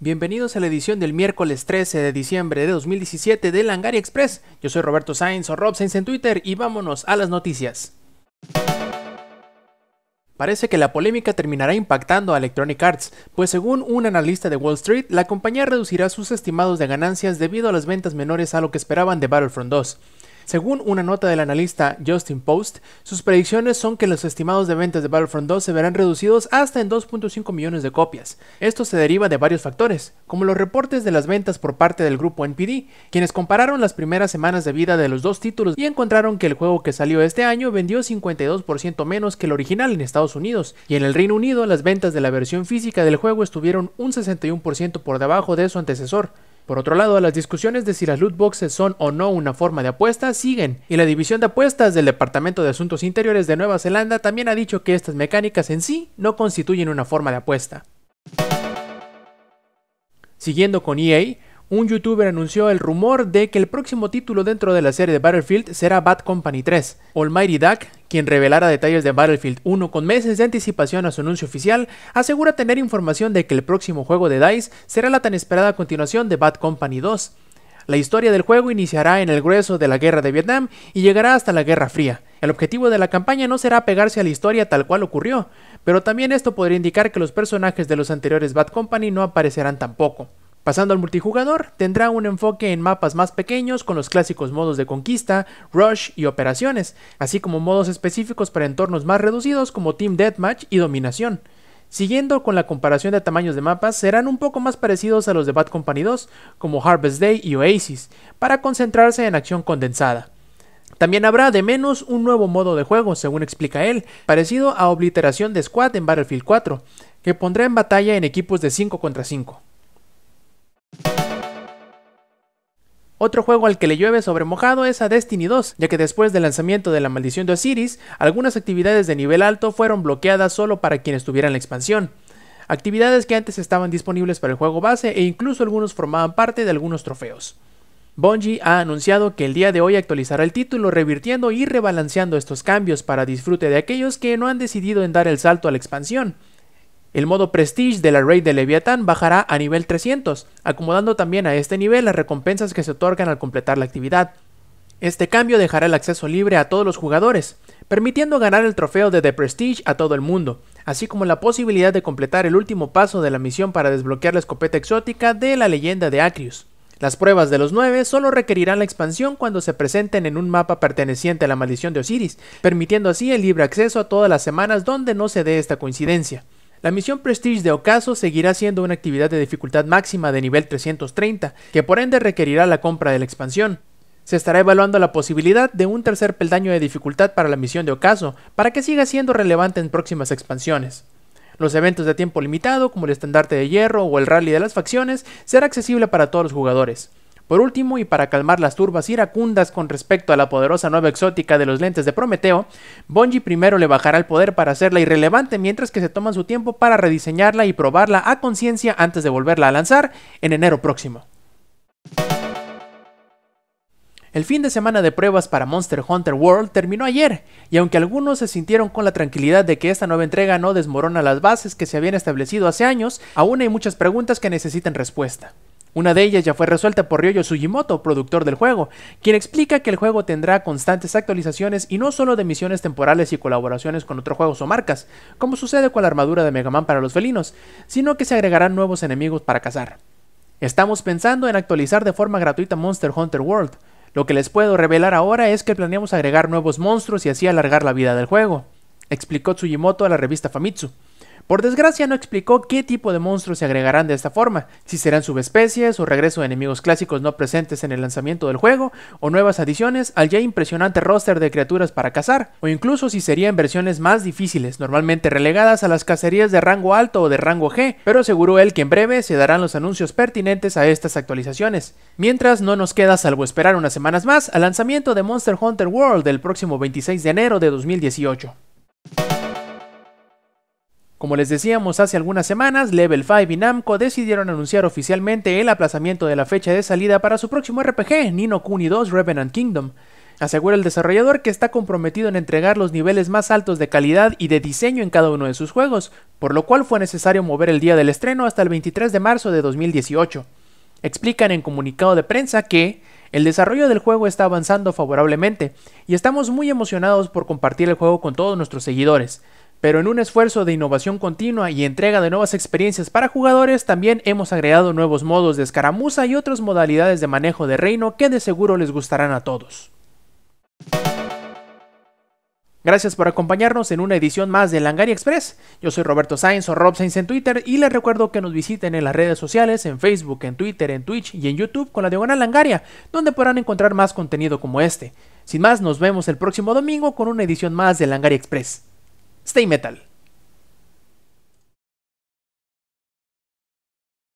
Bienvenidos a la edición del miércoles 13 de diciembre de 2017 de Langari Express. Yo soy Roberto Sainz o Rob Sainz en Twitter y vámonos a las noticias. Parece que la polémica terminará impactando a Electronic Arts, pues según un analista de Wall Street, la compañía reducirá sus estimados de ganancias debido a las ventas menores a lo que esperaban de Battlefront 2. Según una nota del analista Justin Post, sus predicciones son que los estimados de ventas de Battlefront 2 se verán reducidos hasta en 2.5 millones de copias. Esto se deriva de varios factores, como los reportes de las ventas por parte del grupo NPD, quienes compararon las primeras semanas de vida de los dos títulos y encontraron que el juego que salió este año vendió 52% menos que el original en Estados Unidos, y en el Reino Unido las ventas de la versión física del juego estuvieron un 61% por debajo de su antecesor. Por otro lado, las discusiones de si las loot boxes son o no una forma de apuesta siguen, y la División de Apuestas del Departamento de Asuntos Interiores de Nueva Zelanda también ha dicho que estas mecánicas en sí no constituyen una forma de apuesta. Siguiendo con EA, un youtuber anunció el rumor de que el próximo título dentro de la serie de Battlefield será Bad Company 3. Almighty Duck, quien revelara detalles de Battlefield 1 con meses de anticipación a su anuncio oficial, asegura tener información de que el próximo juego de DICE será la tan esperada continuación de Bad Company 2. La historia del juego iniciará en el grueso de la guerra de Vietnam y llegará hasta la Guerra Fría. El objetivo de la campaña no será pegarse a la historia tal cual ocurrió, pero también esto podría indicar que los personajes de los anteriores Bad Company no aparecerán tampoco. Pasando al multijugador, tendrá un enfoque en mapas más pequeños con los clásicos modos de conquista, rush y operaciones, así como modos específicos para entornos más reducidos como Team Deathmatch y Dominación. Siguiendo con la comparación de tamaños de mapas, serán un poco más parecidos a los de Bad Company 2, como Harvest Day y Oasis, para concentrarse en acción condensada. También habrá de menos un nuevo modo de juego, según explica él, parecido a Obliteración de Squad en Battlefield 4, que pondrá en batalla en equipos de 5 contra 5. Otro juego al que le llueve sobre mojado es a Destiny 2, ya que después del lanzamiento de la maldición de Osiris, algunas actividades de nivel alto fueron bloqueadas solo para quienes tuvieran la expansión. Actividades que antes estaban disponibles para el juego base e incluso algunos formaban parte de algunos trofeos. Bungie ha anunciado que el día de hoy actualizará el título revirtiendo y rebalanceando estos cambios para disfrute de aquellos que no han decidido en dar el salto a la expansión. El modo Prestige de la Raid de Leviatán bajará a nivel 300, acomodando también a este nivel las recompensas que se otorgan al completar la actividad. Este cambio dejará el acceso libre a todos los jugadores, permitiendo ganar el trofeo de The Prestige a todo el mundo, así como la posibilidad de completar el último paso de la misión para desbloquear la escopeta exótica de la leyenda de Acrius. Las pruebas de los 9 solo requerirán la expansión cuando se presenten en un mapa perteneciente a la maldición de Osiris, permitiendo así el libre acceso a todas las semanas donde no se dé esta coincidencia. La misión Prestige de Ocaso seguirá siendo una actividad de dificultad máxima de nivel 330, que por ende requerirá la compra de la expansión. Se estará evaluando la posibilidad de un tercer peldaño de dificultad para la misión de Ocaso, para que siga siendo relevante en próximas expansiones. Los eventos de tiempo limitado, como el estandarte de hierro o el rally de las facciones, será accesible para todos los jugadores. Por último, y para calmar las turbas iracundas con respecto a la poderosa nueva exótica de los lentes de Prometeo, Bonji primero le bajará el poder para hacerla irrelevante mientras que se toman su tiempo para rediseñarla y probarla a conciencia antes de volverla a lanzar en enero próximo. El fin de semana de pruebas para Monster Hunter World terminó ayer, y aunque algunos se sintieron con la tranquilidad de que esta nueva entrega no desmorona las bases que se habían establecido hace años, aún hay muchas preguntas que necesitan respuesta. Una de ellas ya fue resuelta por Ryoyo Sugimoto, productor del juego, quien explica que el juego tendrá constantes actualizaciones y no solo de misiones temporales y colaboraciones con otros juegos o marcas, como sucede con la armadura de Mega Man para los felinos, sino que se agregarán nuevos enemigos para cazar. Estamos pensando en actualizar de forma gratuita Monster Hunter World. Lo que les puedo revelar ahora es que planeamos agregar nuevos monstruos y así alargar la vida del juego, explicó Tsujimoto a la revista Famitsu. Por desgracia no explicó qué tipo de monstruos se agregarán de esta forma, si serán subespecies o regreso de enemigos clásicos no presentes en el lanzamiento del juego, o nuevas adiciones al ya impresionante roster de criaturas para cazar, o incluso si serían versiones más difíciles, normalmente relegadas a las cacerías de rango alto o de rango G, pero aseguró él que en breve se darán los anuncios pertinentes a estas actualizaciones. Mientras no nos queda salvo esperar unas semanas más al lanzamiento de Monster Hunter World el próximo 26 de enero de 2018. Como les decíamos hace algunas semanas, Level 5 y Namco decidieron anunciar oficialmente el aplazamiento de la fecha de salida para su próximo RPG, Nino Kuni 2 Revenant Kingdom. Asegura el desarrollador que está comprometido en entregar los niveles más altos de calidad y de diseño en cada uno de sus juegos, por lo cual fue necesario mover el día del estreno hasta el 23 de marzo de 2018. Explican en comunicado de prensa que el desarrollo del juego está avanzando favorablemente y estamos muy emocionados por compartir el juego con todos nuestros seguidores. Pero en un esfuerzo de innovación continua y entrega de nuevas experiencias para jugadores, también hemos agregado nuevos modos de escaramuza y otras modalidades de manejo de reino que de seguro les gustarán a todos. Gracias por acompañarnos en una edición más de Langaria Express. Yo soy Roberto Sainz o Rob Sainz en Twitter y les recuerdo que nos visiten en las redes sociales, en Facebook, en Twitter, en Twitch y en YouTube con la Diagonal Langaria, donde podrán encontrar más contenido como este. Sin más, nos vemos el próximo domingo con una edición más de Langaria Express. Stay Metal.